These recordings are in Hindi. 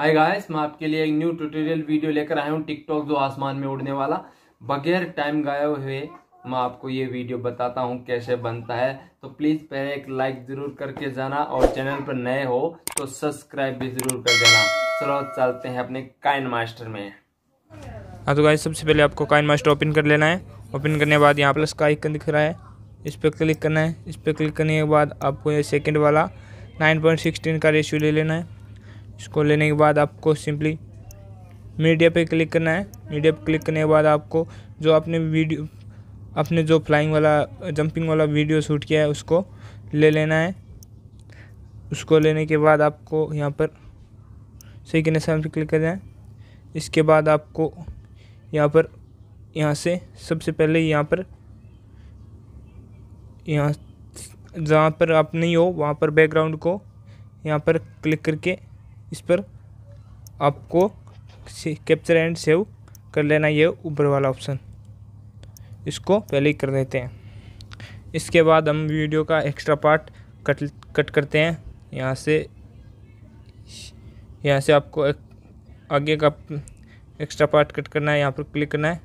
हाय गाइस मैं आपके लिए एक न्यू ट्यूटोरियल वीडियो लेकर आया हूँ टिकटॉक जो आसमान में उड़ने वाला बगैर टाइम गए हुए मैं आपको ये वीडियो बताता हूँ कैसे बनता है तो प्लीज़ पहले एक लाइक ज़रूर करके जाना और चैनल पर नए हो तो सब्सक्राइब भी ज़रूर कर देना चलो चलते हैं अपने काइन मास्टर में हाँ तो गाइस सबसे पहले आपको काइन मास्टर ओपन कर लेना है ओपन करने के बाद यहाँ प्लस का आइकन दिख रहा है इस पर क्लिक करना है इस पर क्लिक करने के बाद आपको ये सेकेंड वाला नाइन पॉइंट सिक्सटीन का रेशियो ले लेना है इसको लेने के बाद आपको सिंपली मीडिया पे क्लिक करना है मीडिया पे क्लिक करने के बाद आपको जो आपने वीडियो आपने जो फ्लाइंग वाला जंपिंग वाला वीडियो शूट किया है उसको ले लेना है उसको लेने के बाद आपको यहाँ पर सही कनेक्शन पर क्लिक करना है इसके बाद आपको यहाँ पर यहाँ से सबसे पहले यहाँ पर यहाँ जहाँ पर आप नहीं हो वहाँ पर बैकग्राउंड को यहाँ पर क्लिक करके इस पर आपको कैप्चर एंड सेव कर लेना ये ऊपर वाला ऑप्शन इसको पहले ही कर देते हैं इसके बाद हम वीडियो का एक्स्ट्रा पार्ट कट कट करते हैं यहाँ से यहाँ से आपको एक, आगे का एक्स्ट्रा पार्ट कट करना है यहाँ पर क्लिक करना है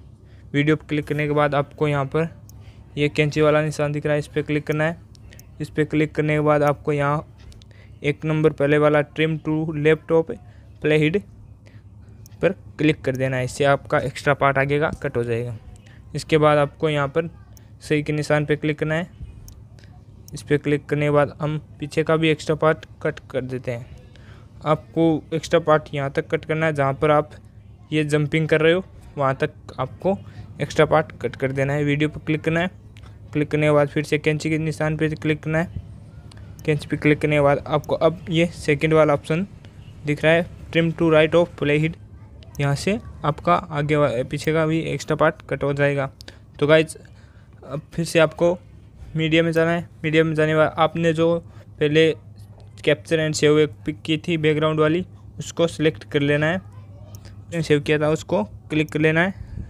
वीडियो पर क्लिक करने के बाद आपको यहाँ पर ये यह कैंची वाला निशान दिख रहा है इस पर क्लिक करना है इस पर क्लिक करने के बाद आपको यहाँ एक नंबर पहले वाला ट्रिम टू लैपटॉप प्लेहिड पर क्लिक कर देना है इससे आपका एक्स्ट्रा पार्ट आगे का कट हो जाएगा इसके बाद आपको यहाँ पर सही के निशान पर क्लिक करना है इस पर क्लिक करने के बाद हम पीछे का भी एक्स्ट्रा पार्ट कट कर देते हैं आपको एक्स्ट्रा पार्ट यहाँ तक कट करना है जहाँ पर आप ये जंपिंग कर रहे हो वहाँ तक आपको एक्स्ट्रा पार्ट कट कर देना है वीडियो पर क्लिक करना है क्लिक करने के बाद फिर से कैंची के निशान पर क्लिक करना है कैंस पे क्लिक करने के बाद आपको अब ये सेकेंड वाला ऑप्शन दिख रहा है trim to right off play hit यहाँ से आपका आगे पीछे का भी एक्स्ट्रा पार्ट कट हो जाएगा तो गाइज अब फिर से आपको मीडिया में जाना है मीडिया में जाने के बाद आपने जो पहले कैप्चर एंड सेव एक पिक की थी बैकग्राउंड वाली उसको सिलेक्ट कर लेना है सेव किया था उसको क्लिक कर लेना है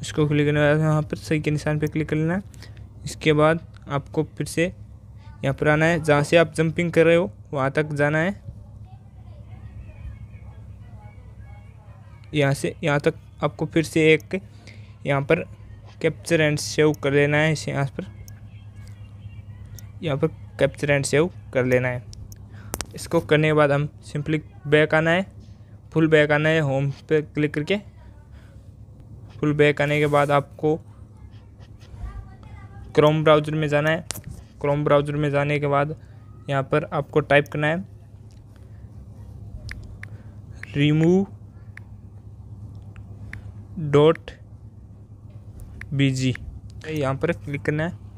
उसको क्लिक करने के बाद यहाँ पर सही के निशान पर क्लिक कर लेना है इसके बाद आपको फिर से यहाँ पर आना है जहाँ से आप जंपिंग कर रहे हो वहाँ तक जाना है यहाँ से यहाँ तक आपको फिर से एक यहाँ पर कैप्चर एंड सेव कर लेना है इसे यहाँ पर यहाँ पर कैप्चर एंड सेव कर लेना है इसको करने के बाद हम सिंपली बैक आना है फुल बैक आना है होम पे क्लिक करके फुल बैक आने के बाद आपको क्रोम ब्राउज़र में जाना है क्रोम ब्राउज़र में जाने के बाद यहाँ पर आपको टाइप करना है रिमूव डॉट बी जी यहाँ पर क्लिक करना है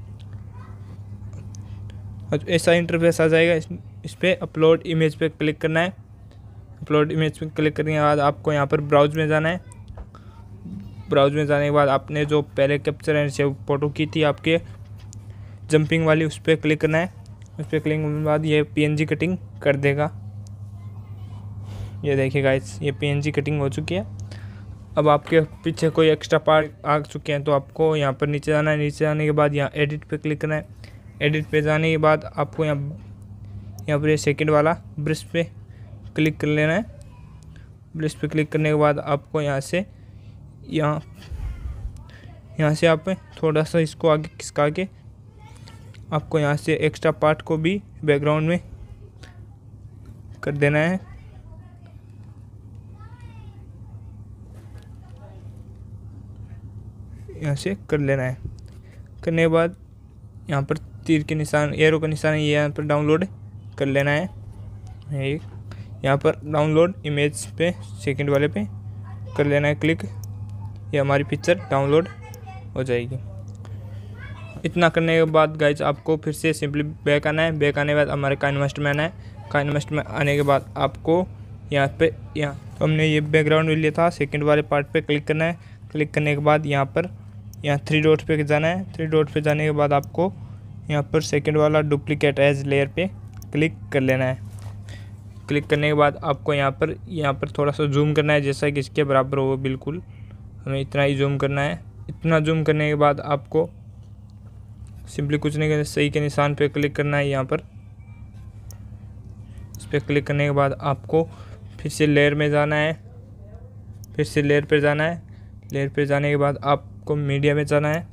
ऐसा इंटरफेस आ जाएगा इस, इस पर अपलोड इमेज पे क्लिक करना है अपलोड इमेज पे क्लिक करने के बाद आपको यहाँ पर ब्राउज में जाना है ब्राउज में जाने के बाद आपने जो पहले कैप्चर एंड सेव फ़ोटो की थी आपके जंपिंग वाली उस पर क्लिक करना है उस पर क्लिक करने के बाद ये पीएनजी कटिंग कर देगा ये देखिए गाइस ये पीएनजी कटिंग हो चुकी है अब आपके पीछे कोई एक्स्ट्रा पार्ट आ चुके हैं तो आपको यहाँ पर नीचे जाना है नीचे जाने के बाद यहाँ एडिट पर क्लिक करना है एडिट पर जाने के बाद आपको यहाँ यहाँ पर ये सेकेंड वाला ब्रश पे क्लिक कर लेना है ब्रश पे क्लिक करने के बाद आपको यहाँ से यहाँ यहाँ से आप थोड़ा सा इसको आगे खिसका के आपको यहाँ से एक्स्ट्रा पार्ट को भी बैकग्राउंड में कर देना है यहाँ से कर लेना है करने के बाद यहाँ पर तीर के निशान एरो का निशान ये यहाँ पर डाउनलोड कर लेना है यहाँ पर डाउनलोड इमेज पे सेकंड वाले पे कर लेना है क्लिक ये हमारी पिक्चर डाउनलोड हो जाएगी इतना करने के बाद गाइज आपको फिर से सिंपली बैक आना है बैक आने के बाद हमारे का मस्ट में आना है का इन्वेस्ट में आने के बाद आपको यहाँ पे यहाँ तो हमने ये बैकग्राउंड भी लिया था सेकेंड वाले पार्ट पर क्लिक करना है क्लिक करने के बाद यहाँ पर यहाँ थ्री डॉट पे जाना है थ्री डॉट पे जाने के बाद आपको यहाँ पर सेकेंड वाला डुप्लीकेट एज लेयर पे क्लिक कर लेना है क्लिक करने के बाद आपको यहाँ पर यहाँ पर थोड़ा सा जूम करना है जैसा कि इसके बराबर हो बिल्कुल हमें इतना ही जूम करना है इतना जूम करने के बाद आपको सिंपली कुछ नहीं करना सही के निशान पे क्लिक करना है यहाँ पर इस पर क्लिक करने के बाद आपको फिर से लेयर में जाना है फिर से लेयर पर जाना है लेयर पर जाने के बाद आपको मीडिया में जाना है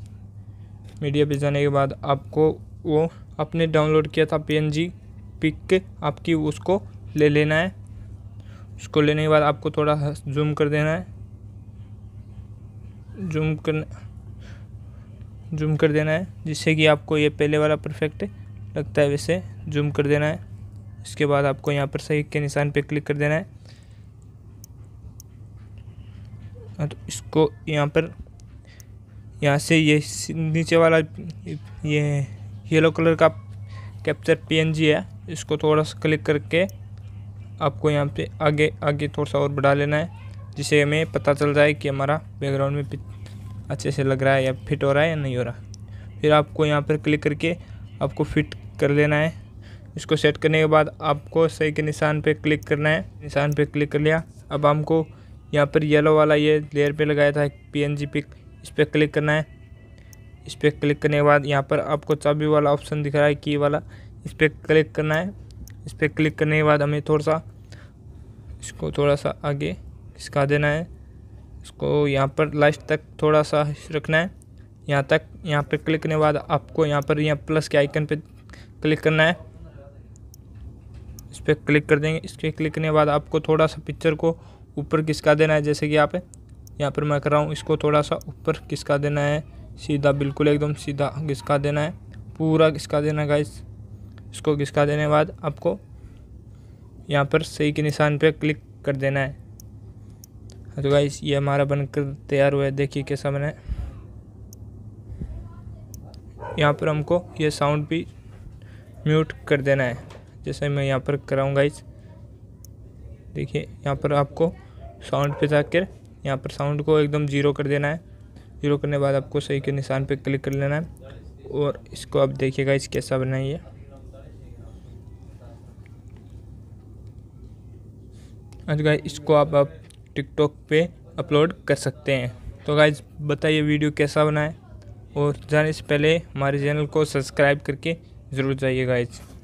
मीडिया पर जाने के बाद आपको वो आपने डाउनलोड किया था पीएनजी पिक आपकी उसको ले लेना है उसको लेने के बाद आपको थोड़ा जूम कर देना है जूम करना जूम कर देना है जिससे कि आपको ये पहले वाला परफेक्ट लगता है वैसे जूम कर देना है इसके बाद आपको यहाँ पर सही के निशान पे क्लिक कर देना है और हाँ, तो इसको यहाँ पर यहाँ से ये नीचे वाला ये येलो कलर का कैप्चर पीएनजी है इसको थोड़ा सा क्लिक करके आपको यहाँ पे आगे आगे थोड़ा सा और बढ़ा लेना है जिससे हमें पता चल जाए कि हमारा बैकग्राउंड में अच्छे से लग रहा है या फिट हो रहा है या नहीं हो रहा फिर आपको यहाँ पर क्लिक करके आपको फिट कर लेना है इसको सेट करने के बाद आपको सही के निशान पर क्लिक करना है निशान पर क्लिक कर लिया अब हमको यहाँ पर येलो वाला ये लेयर पे लगाया था पी जी पिक इस पर क्लिक करना है इस पर क्लिक करने के बाद यहाँ पर आपको चाबी वाला ऑप्शन दिख रहा है की वाला इस पर क्लिक करना है इस पर क्लिक करने के बाद हमें थोड़ा सा इसको थोड़ा सा आगे खिसका देना है इसको यहाँ पर लास्ट तक थोड़ा सा रखना है यहाँ तक यहाँ पर क्लिक करने के बाद आपको यहाँ पर यहाँ प्लस के आइकन पे क्लिक करना है इस पर क्लिक कर देंगे इस पर क्लिक करने के बाद आपको थोड़ा सा पिक्चर को ऊपर किसका देना है जैसे कि यहाँ यहाँ पर मैं कर रहा हूँ इसको थोड़ा सा ऊपर किसका देना है सीधा बिल्कुल एकदम सीधा घिसका देना है पूरा घिसका देना है गाइस इसको घिसका देने के बाद आपको यहाँ पर सही के निशान पर क्लिक कर देना है तो गाइस ये हमारा बनकर तैयार हुआ है देखिए कैसा मैंने यहाँ पर हमको ये साउंड भी म्यूट कर देना है जैसे मैं यहाँ पर कराऊँगा इस देखिए यहाँ पर आपको साउंड पे जाकर यहाँ पर साउंड को एकदम ज़ीरो कर देना है ज़ीरो करने बाद आपको सही के निशान पे क्लिक कर लेना है और इसको आप देखिएगा इस कैसा बनाइए अच्छा इसको आप आप टिकटॉक पे अपलोड कर सकते हैं तो गाइज बताइए वीडियो कैसा बनाएँ और जाने से पहले हमारे चैनल को सब्सक्राइब करके ज़रूर जाइए गाइज